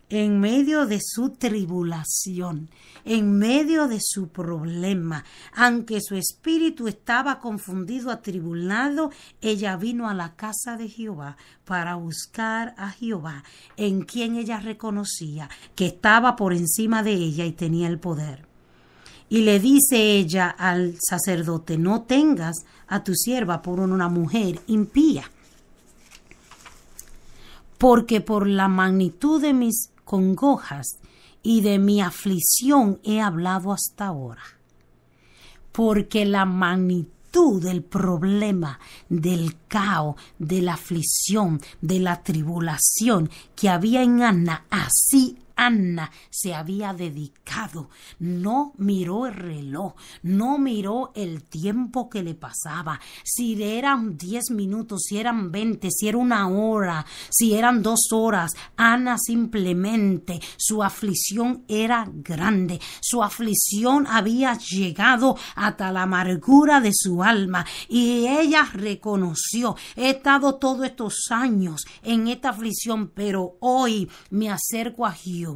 en medio de su tribulación, en medio de su problema. Aunque su espíritu estaba confundido, atribulado, ella vino a la casa de Jehová para buscar a Jehová, en quien ella reconocía que estaba por encima de ella y tenía el poder. Y le dice ella al sacerdote, no tengas a tu sierva por una mujer impía, porque por la magnitud de mis congojas y de mi aflicción he hablado hasta ahora, porque la magnitud del problema, del caos, de la aflicción, de la tribulación que había en Ana, así Ana se había dedicado. No miró el reloj, no miró el tiempo que le pasaba, si eran diez minutos, si eran veinte, si era una hora, si eran dos horas. Ana simplemente su aflicción era grande, su aflicción había llegado hasta la amargura de su alma y ella reconoció, he estado todos estos años en esta aflicción, pero hoy me acerco a Dios,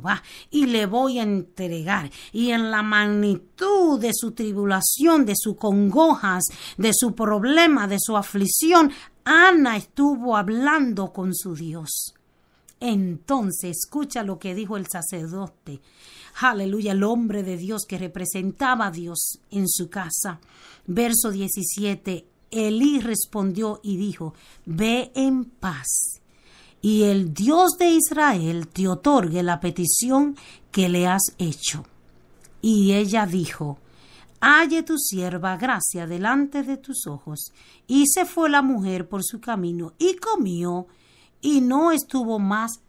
y le voy a entregar. Y en la magnitud de su tribulación, de su congojas, de su problema, de su aflicción, Ana estuvo hablando con su Dios. Entonces, escucha lo que dijo el sacerdote. Aleluya, el hombre de Dios que representaba a Dios en su casa. Verso 17. Elí respondió y dijo, Ve en paz y el Dios de Israel te otorgue la petición que le has hecho. Y ella dijo, Halle tu sierva gracia delante de tus ojos. Y se fue la mujer por su camino y comió y no estuvo más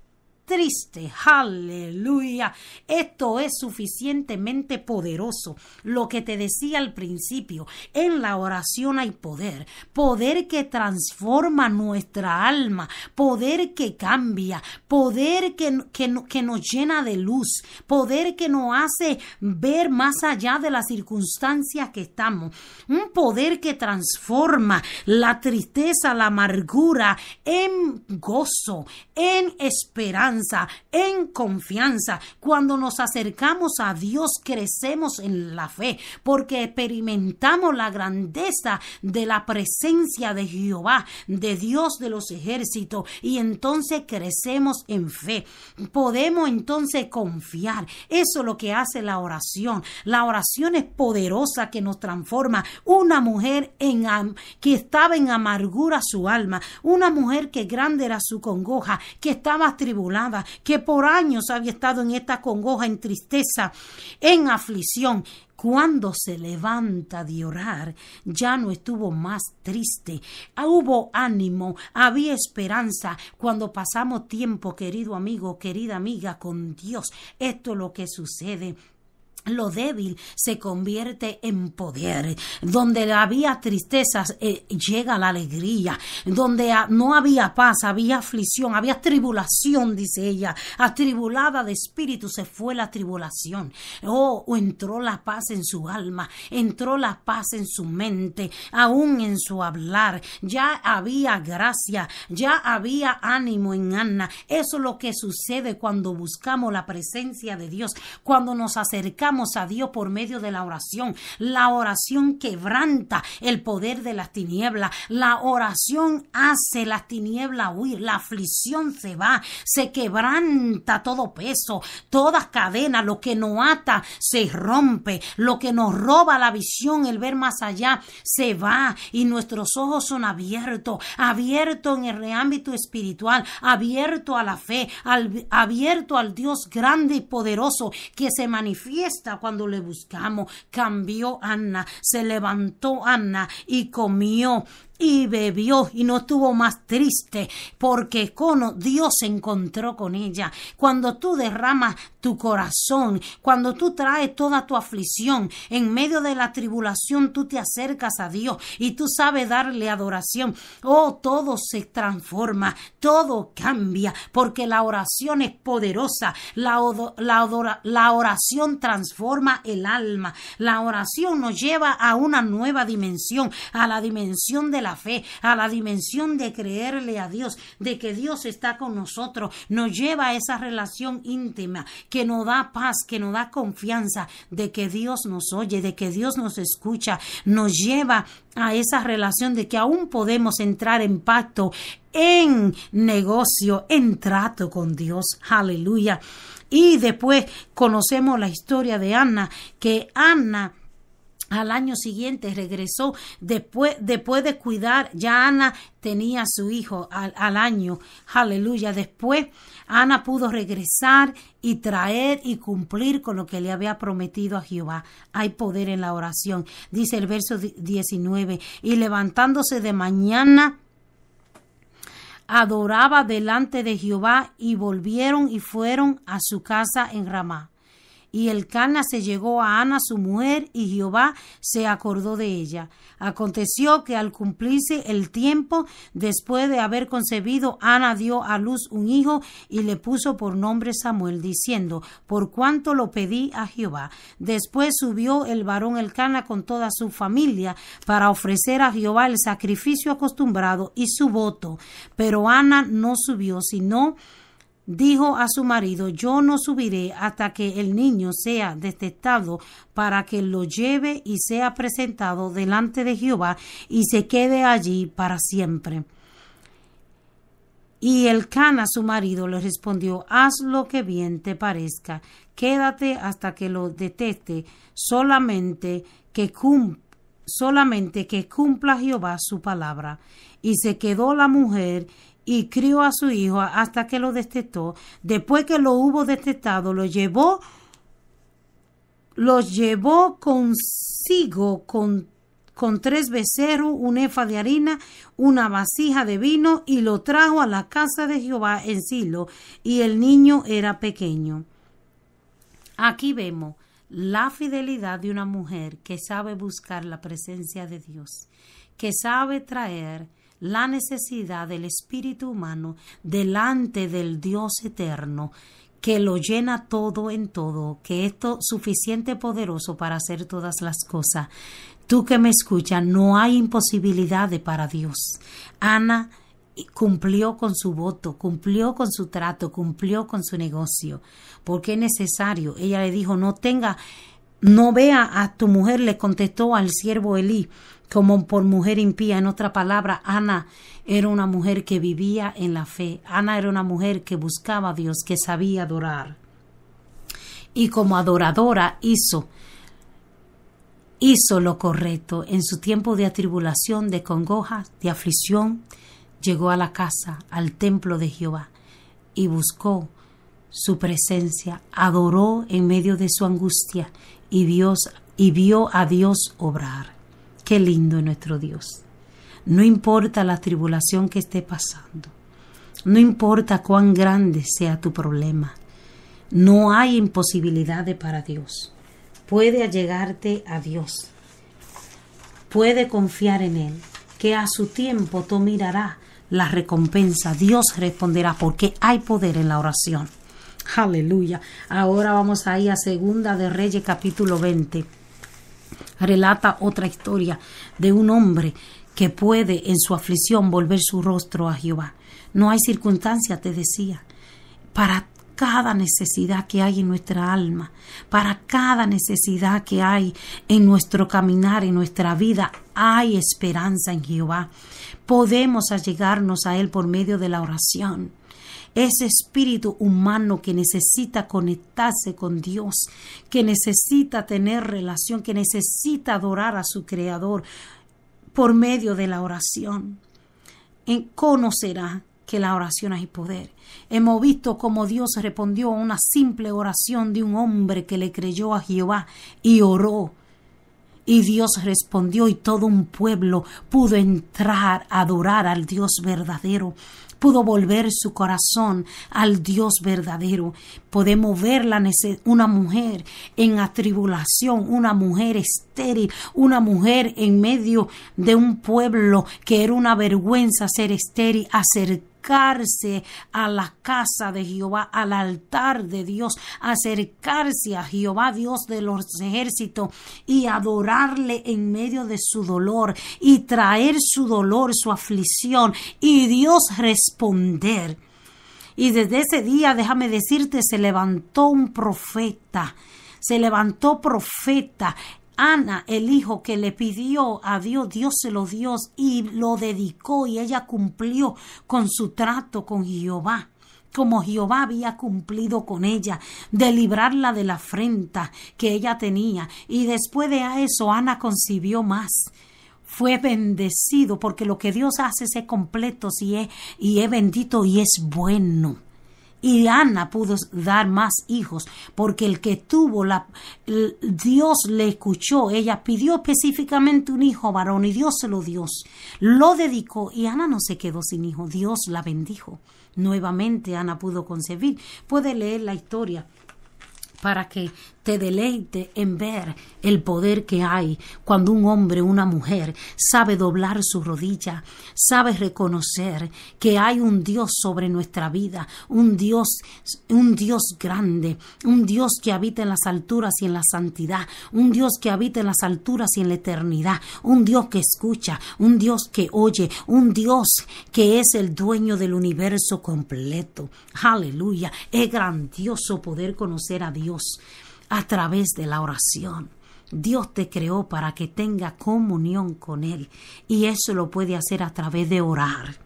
triste. Aleluya. Esto es suficientemente poderoso. Lo que te decía al principio, en la oración hay poder, poder que transforma nuestra alma, poder que cambia, poder que, que nos llena de luz, poder que nos hace ver más allá de las circunstancias que estamos, un poder que transforma la tristeza, la amargura en gozo, en esperanza en confianza. Cuando nos acercamos a Dios crecemos en la fe porque experimentamos la grandeza de la presencia de Jehová, de Dios de los ejércitos y entonces crecemos en fe. Podemos entonces confiar. Eso es lo que hace la oración. La oración es poderosa que nos transforma. Una mujer en, que estaba en amargura su alma, una mujer que grande era su congoja, que estaba tribulada que por años había estado en esta congoja, en tristeza, en aflicción. Cuando se levanta de orar, ya no estuvo más triste. Ah, hubo ánimo, había esperanza. Cuando pasamos tiempo, querido amigo, querida amiga, con Dios, esto es lo que sucede lo débil se convierte en poder. Donde había tristezas, eh, llega la alegría. Donde no había paz, había aflicción, había tribulación, dice ella. Atribulada de espíritu se fue la tribulación. Oh, entró la paz en su alma, entró la paz en su mente, aún en su hablar. Ya había gracia, ya había ánimo en anna Eso es lo que sucede cuando buscamos la presencia de Dios, cuando nos acercamos a Dios por medio de la oración. La oración quebranta el poder de las tinieblas. La oración hace las tinieblas huir. La aflicción se va, se quebranta todo peso, todas cadenas. Lo que nos ata se rompe. Lo que nos roba la visión, el ver más allá, se va. Y nuestros ojos son abiertos, abiertos en el ámbito espiritual, abierto a la fe, abierto al Dios grande y poderoso que se manifiesta cuando le buscamos. Cambió Ana, se levantó Ana y comió y bebió y no estuvo más triste, porque con Dios se encontró con ella. Cuando tú derramas tu corazón, cuando tú traes toda tu aflicción, en medio de la tribulación tú te acercas a Dios y tú sabes darle adoración. Oh, todo se transforma, todo cambia, porque la oración es poderosa, la, la oración transforma el alma, la oración nos lleva a una nueva dimensión, a la dimensión de la fe, a la dimensión de creerle a Dios, de que Dios está con nosotros, nos lleva a esa relación íntima que nos da paz, que nos da confianza de que Dios nos oye, de que Dios nos escucha, nos lleva a esa relación de que aún podemos entrar en pacto, en negocio, en trato con Dios. Aleluya. Y después conocemos la historia de Ana, que Ana al año siguiente regresó después, después de cuidar, ya Ana tenía a su hijo al, al año, aleluya. Después Ana pudo regresar y traer y cumplir con lo que le había prometido a Jehová. Hay poder en la oración, dice el verso 19. Y levantándose de mañana, adoraba delante de Jehová y volvieron y fueron a su casa en Ramá. Y el Cana se llegó a Ana su mujer, y Jehová se acordó de ella. Aconteció que al cumplirse el tiempo, después de haber concebido, Ana dio a luz un hijo y le puso por nombre Samuel, diciendo, por cuanto lo pedí a Jehová. Después subió el varón el Cana con toda su familia para ofrecer a Jehová el sacrificio acostumbrado y su voto. Pero Ana no subió, sino dijo a su marido, yo no subiré hasta que el niño sea detectado para que lo lleve y sea presentado delante de Jehová y se quede allí para siempre. Y el Cana, su marido, le respondió, haz lo que bien te parezca, quédate hasta que lo deteste, solamente que cumpla solamente que cumpla Jehová su palabra. Y se quedó la mujer y crió a su hijo hasta que lo destetó. Después que lo hubo destetado, lo llevó, los llevó consigo con, con tres becerros, un efa de harina, una vasija de vino y lo trajo a la casa de Jehová en Silo. Y el niño era pequeño. Aquí vemos la fidelidad de una mujer que sabe buscar la presencia de Dios, que sabe traer la necesidad del espíritu humano delante del Dios eterno que lo llena todo en todo, que es suficiente poderoso para hacer todas las cosas. Tú que me escuchas, no hay imposibilidades para Dios. Ana cumplió con su voto, cumplió con su trato, cumplió con su negocio, porque es necesario. Ella le dijo, no tenga, no vea a tu mujer, le contestó al siervo Elí, como por mujer impía. En otra palabra, Ana era una mujer que vivía en la fe. Ana era una mujer que buscaba a Dios, que sabía adorar. Y como adoradora hizo hizo lo correcto. En su tiempo de atribulación, de congoja, de aflicción, llegó a la casa, al templo de Jehová, y buscó su presencia, adoró en medio de su angustia y Dios y vio a Dios obrar. Qué lindo es nuestro Dios. No importa la tribulación que esté pasando. No importa cuán grande sea tu problema. No hay imposibilidades para Dios. Puede allegarte a Dios. Puede confiar en Él, que a su tiempo tú mirarás la recompensa. Dios responderá porque hay poder en la oración. Aleluya. Ahora vamos ahí a Segunda de Reyes capítulo 20 relata otra historia de un hombre que puede en su aflicción volver su rostro a Jehová. No hay circunstancia, te decía, para cada necesidad que hay en nuestra alma, para cada necesidad que hay en nuestro caminar, en nuestra vida, hay esperanza en Jehová. Podemos allegarnos a Él por medio de la oración ese espíritu humano que necesita conectarse con Dios, que necesita tener relación, que necesita adorar a su Creador por medio de la oración. En conocerá que la oración hay poder. Hemos visto cómo Dios respondió a una simple oración de un hombre que le creyó a Jehová y oró. Y Dios respondió y todo un pueblo pudo entrar a adorar al Dios verdadero pudo volver su corazón al Dios verdadero. Podemos ver la una mujer en atribulación, una mujer estéril, una mujer en medio de un pueblo que era una vergüenza ser estéril, hacer acercarse a la casa de Jehová, al altar de Dios, acercarse a Jehová Dios de los ejércitos y adorarle en medio de su dolor y traer su dolor, su aflicción y Dios responder. Y desde ese día, déjame decirte, se levantó un profeta se levantó profeta Ana, el hijo que le pidió a Dios, Dios se lo dio y lo dedicó y ella cumplió con su trato con Jehová como Jehová había cumplido con ella, de librarla de la afrenta que ella tenía. Y después de eso, Ana concibió más. Fue bendecido porque lo que Dios hace es completo y es, y es bendito y es bueno y Ana pudo dar más hijos, porque el que tuvo la Dios le escuchó, ella pidió específicamente un hijo varón y Dios se lo dio, lo dedicó y Ana no se quedó sin hijo, Dios la bendijo. Nuevamente Ana pudo concebir. Puede leer la historia para que te deleite en ver el poder que hay cuando un hombre o una mujer sabe doblar su rodilla, sabe reconocer que hay un Dios sobre nuestra vida, un Dios, un Dios grande, un Dios que habita en las alturas y en la santidad, un Dios que habita en las alturas y en la eternidad, un Dios que escucha, un Dios que oye, un Dios que es el dueño del universo completo. Aleluya, es grandioso poder conocer a Dios a través de la oración. Dios te creó para que tenga comunión con Él y eso lo puede hacer a través de orar.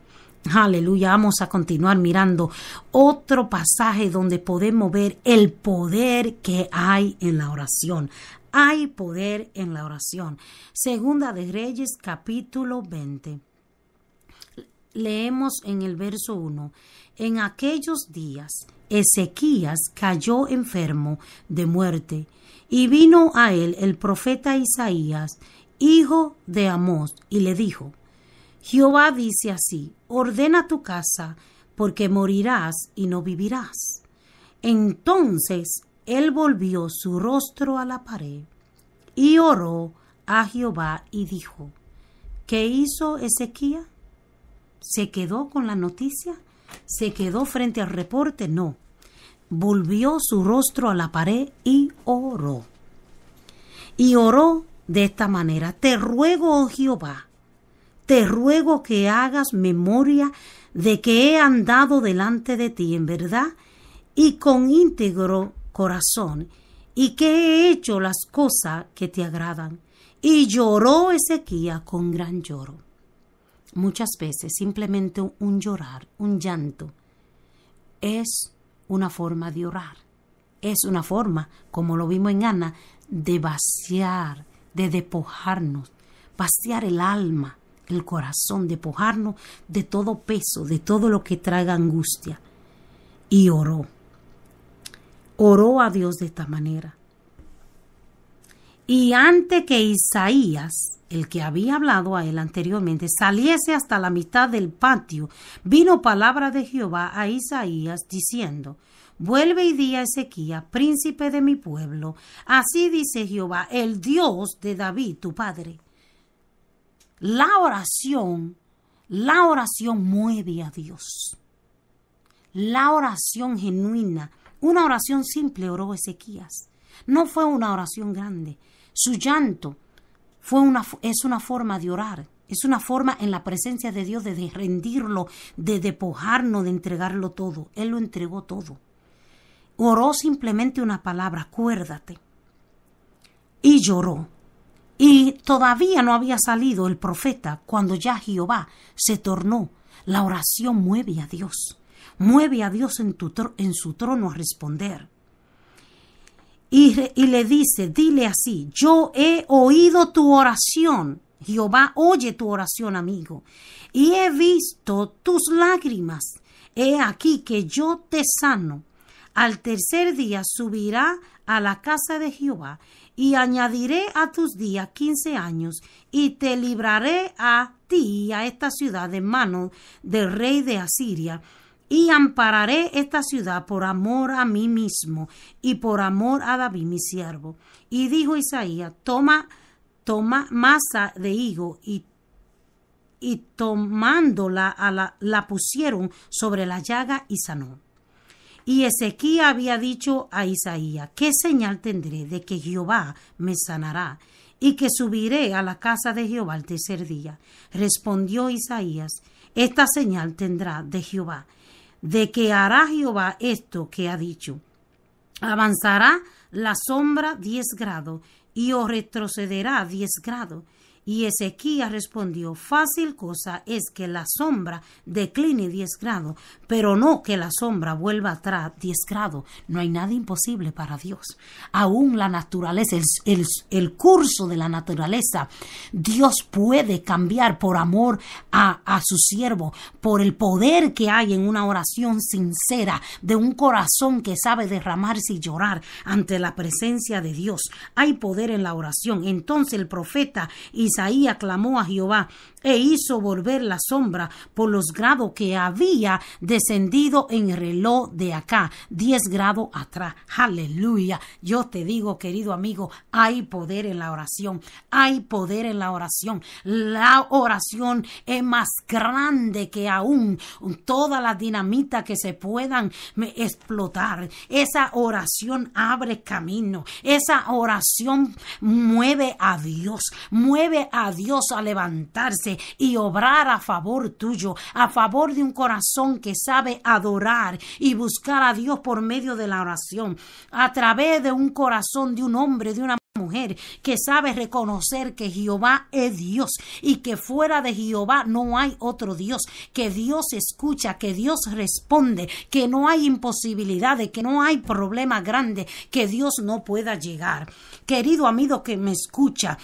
Aleluya, vamos a continuar mirando otro pasaje donde podemos ver el poder que hay en la oración. Hay poder en la oración. Segunda de Reyes capítulo 20. Leemos en el verso 1. En aquellos días Ezequías cayó enfermo de muerte, y vino a él el profeta Isaías, hijo de Amós, y le dijo, Jehová dice así, ordena tu casa, porque morirás y no vivirás. Entonces él volvió su rostro a la pared y oró a Jehová y dijo, ¿qué hizo Ezequías? ¿Se quedó con la noticia? ¿Se quedó frente al reporte? No. Volvió su rostro a la pared y oró. Y oró de esta manera. Te ruego, oh Jehová, te ruego que hagas memoria de que he andado delante de ti en verdad y con íntegro corazón, y que he hecho las cosas que te agradan. Y lloró Ezequías con gran lloro muchas veces simplemente un llorar, un llanto, es una forma de orar. Es una forma, como lo vimos en Ana, de vaciar, de depojarnos, vaciar el alma, el corazón, depojarnos de todo peso, de todo lo que traiga angustia. Y oró. Oró a Dios de esta manera y antes que Isaías, el que había hablado a él anteriormente, saliese hasta la mitad del patio, vino palabra de Jehová a Isaías diciendo, Vuelve y di a Ezequías, príncipe de mi pueblo, así dice Jehová, el Dios de David, tu padre. La oración, la oración mueve a Dios. La oración genuina, una oración simple oró Ezequías. No fue una oración grande, su llanto fue una, es una forma de orar, es una forma en la presencia de Dios de rendirlo, de depojarnos, de entregarlo todo. Él lo entregó todo. Oró simplemente una palabra, acuérdate. Y lloró. Y todavía no había salido el profeta cuando ya Jehová se tornó. La oración mueve a Dios. Mueve a Dios en su trono a responder y, le dice, dile así, yo he oído tu oración, Jehová oye tu oración, amigo, y he visto tus lágrimas, he aquí que yo te sano. Al tercer día subirá a la casa de Jehová, y añadiré a tus días quince años, y te libraré a ti y a esta ciudad de mano del rey de Asiria, y ampararé esta ciudad por amor a mí mismo y por amor a David mi siervo. Y dijo Isaías, toma, toma masa de higo y y tomándola la, la pusieron sobre la llaga y sanó. Y Ezequiel había dicho a Isaías, ¿qué señal tendré de que Jehová me sanará? Y que subiré a la casa de Jehová el tercer día. Respondió Isaías, esta señal tendrá de Jehová de que hará Jehová esto que ha dicho. Avanzará la sombra diez grados y os retrocederá diez grados y Ezequías respondió, fácil cosa es que la sombra decline diez grados, pero no que la sombra vuelva atrás diez grados. No hay nada imposible para Dios. Aún la naturaleza, el, el, curso de la naturaleza, Dios puede cambiar por amor a, su siervo, por el poder que hay en una oración sincera, de un corazón que sabe derramarse y llorar ante la presencia de Dios. Hay poder en la oración. Entonces el profeta y Isaías aclamó a Jehová e hizo volver la sombra por los grados que había descendido en el reloj de acá, 10 grados atrás. Aleluya. Yo te digo, querido amigo, hay poder en la oración. Hay poder en la oración. La oración es más grande que aún todas las dinamitas que se puedan explotar. Esa oración abre camino. Esa oración mueve a Dios, mueve a Dios a levantarse y obrar a favor tuyo, a favor de un corazón que sabe adorar y buscar a Dios por medio de la oración, a través de un corazón de un hombre, de una mujer que sabe reconocer que Jehová es Dios y que fuera de Jehová no hay otro Dios, que Dios escucha, que Dios responde, que no hay imposibilidades, que no hay problema grande que Dios no pueda llegar. Querido amigo que me escucha,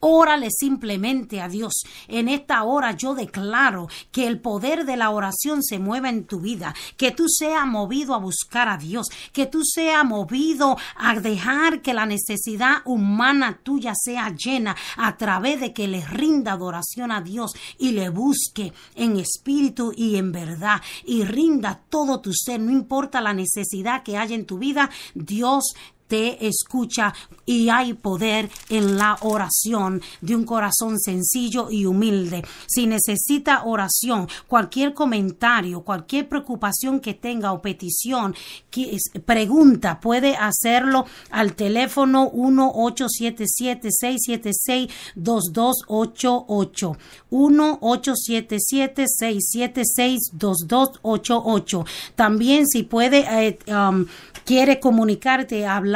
Órale simplemente a Dios. En esta hora yo declaro que el poder de la oración se mueva en tu vida, que tú seas movido a buscar a Dios, que tú seas movido a dejar que la necesidad humana tuya sea llena a través de que le rinda adoración a Dios y le busque en espíritu y en verdad y rinda todo tu ser, no importa la necesidad que haya en tu vida, Dios te escucha y hay poder en la oración de un corazón sencillo y humilde. Si necesita oración, cualquier comentario, cualquier preocupación que tenga o petición, que pregunta, puede hacerlo al teléfono 1-877-676-2288. 1-877-676-2288. También si puede, eh, um, quiere comunicarte, hablar